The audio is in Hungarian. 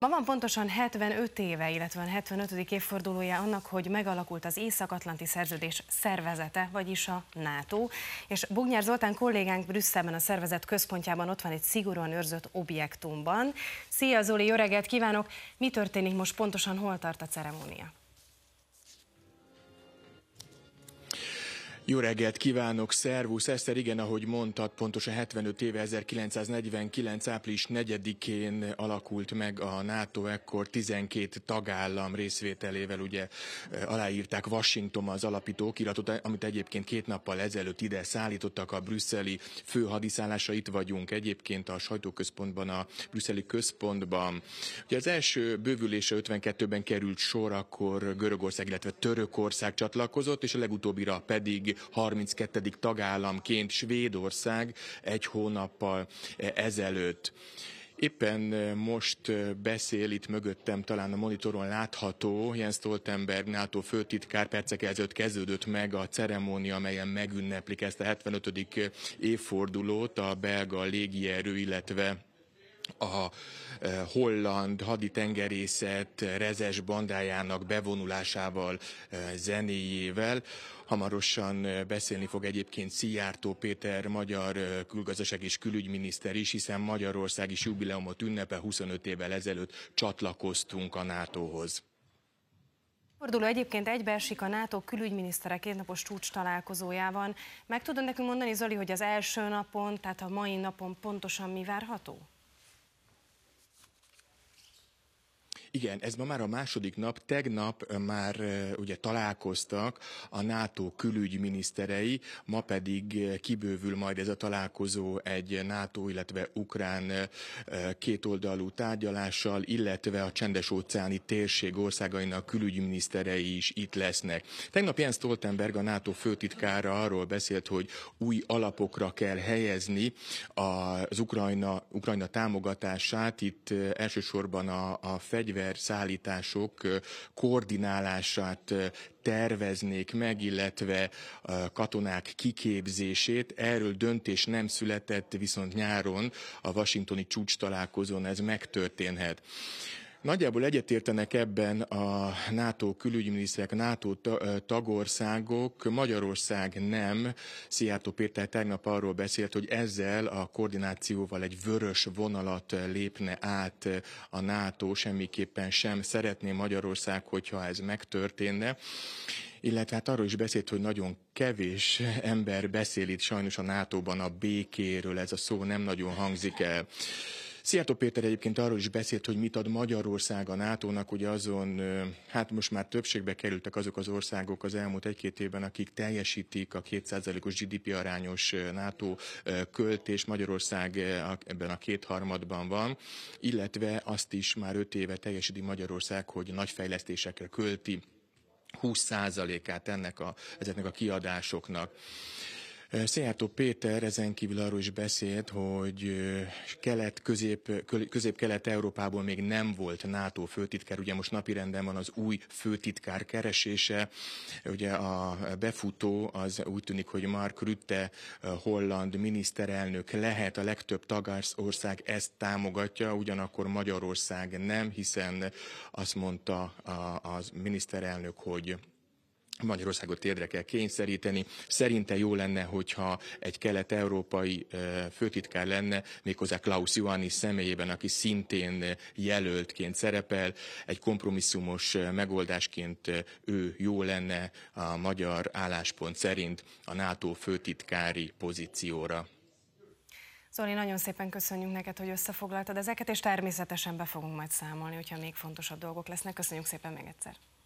Ma van pontosan 75 éve, illetve 75. évfordulója annak, hogy megalakult az Észak-Atlanti Szerződés szervezete, vagyis a NATO, és Bugnyár Zoltán kollégánk Brüsszelben a szervezet központjában ott van egy szigorúan őrzött objektumban. Szia Zoli, jó reggelt kívánok! Mi történik most pontosan, hol tart a ceremónia? Jó reggelt kívánok, szervusz, Eszter, igen, ahogy mondtad, pontosan 75 éve 1949. április 4-én alakult meg a NATO, ekkor 12 tagállam részvételével ugye eh, aláírták Washington az alapító okiratot, amit egyébként két nappal ezelőtt ide szállítottak a brüsszeli főhadiszállásra, itt vagyunk egyébként a sajtóközpontban, a brüsszeli központban. Ugye az első bővülése 52-ben került sor, akkor Görögország, illetve Törökország csatlakozott, és a legutóbbira pedig 32. tagállamként Svédország egy hónappal e, ezelőtt. Éppen e, most e, beszél itt mögöttem, talán a monitoron látható, Jens Stoltenberg NATO főtitkár percek ezelőtt kezdődött meg a ceremónia, amelyen megünneplik ezt a 75. évfordulót a belga légierő, illetve a eh, holland haditengerészet rezes bandájának bevonulásával, eh, zenéjével. Hamarosan eh, beszélni fog egyébként Szijjártó Péter, magyar külgazdaság és külügyminiszter is, hiszen Magyarország is jubileumot ünnepe 25 évvel ezelőtt csatlakoztunk a NATO-hoz. Forduló egyébként egybeesik a NATO külügyminiszterek kétnapos csúcs találkozójában. Meg tudod nekünk mondani, Zoli, hogy az első napon, tehát a mai napon pontosan mi várható? Igen, ez ma már a második nap. Tegnap már ugye találkoztak a NATO külügyminiszterei, ma pedig kibővül majd ez a találkozó egy NATO, illetve ukrán kétoldalú tárgyalással, illetve a csendes-óceáni térség országainak külügyminiszterei is itt lesznek. Tegnap Jens Stoltenberg, a NATO főtitkára arról beszélt, hogy új alapokra kell helyezni az Ukrajna, Ukrajna támogatását, itt elsősorban a, a fegyver szállítások koordinálását terveznék meg, illetve katonák kiképzését. Erről döntés nem született, viszont nyáron a washingtoni csúcs találkozón ez megtörténhet. Nagyjából egyetértenek ebben a NATO külügyminiszterek, a NATO tagországok, Magyarország nem. Szijjártó Péter tegnap arról beszélt, hogy ezzel a koordinációval egy vörös vonalat lépne át a NATO, semmiképpen sem szeretné Magyarország, hogyha ez megtörténne illetve hát arról is beszélt, hogy nagyon kevés ember beszél itt sajnos a NATO-ban a békéről, ez a szó nem nagyon hangzik el. Szijjártó Péter egyébként arról is beszélt, hogy mit ad Magyarország a NATO-nak, ugye azon, hát most már többségbe kerültek azok az országok az elmúlt egy-két évben, akik teljesítik a 2%-os GDP arányos NATO költés, Magyarország ebben a kétharmadban van, illetve azt is már öt éve teljesíti Magyarország, hogy nagy fejlesztésekre költi 20%-át ennek a, ezeknek a kiadásoknak. Eh, Szijjártó Péter ezen kívül arról is beszélt, hogy közép-kelet-európából eh, közép még nem volt NATO főtitkár, ugye most napirenden van az új főtitkár keresése, ugye a befutó az úgy tűnik, hogy Mark Rutte eh, holland miniszterelnök lehet, a legtöbb tagország ezt támogatja, ugyanakkor Magyarország nem, hiszen azt mondta az miniszterelnök, hogy Magyarországot térdre kell kényszeríteni. Szerinte jó lenne, hogyha egy kelet-európai főtitkár lenne, méghozzá Klaus Ioannis személyében, aki szintén jelöltként szerepel. Egy kompromisszumos megoldásként ő jó lenne a magyar álláspont szerint a NATO főtitkári pozícióra. Zoli, nagyon szépen köszönjük neked, hogy összefoglaltad ezeket, és természetesen be fogunk majd számolni, hogyha még fontosabb dolgok lesznek. Köszönjük szépen még egyszer.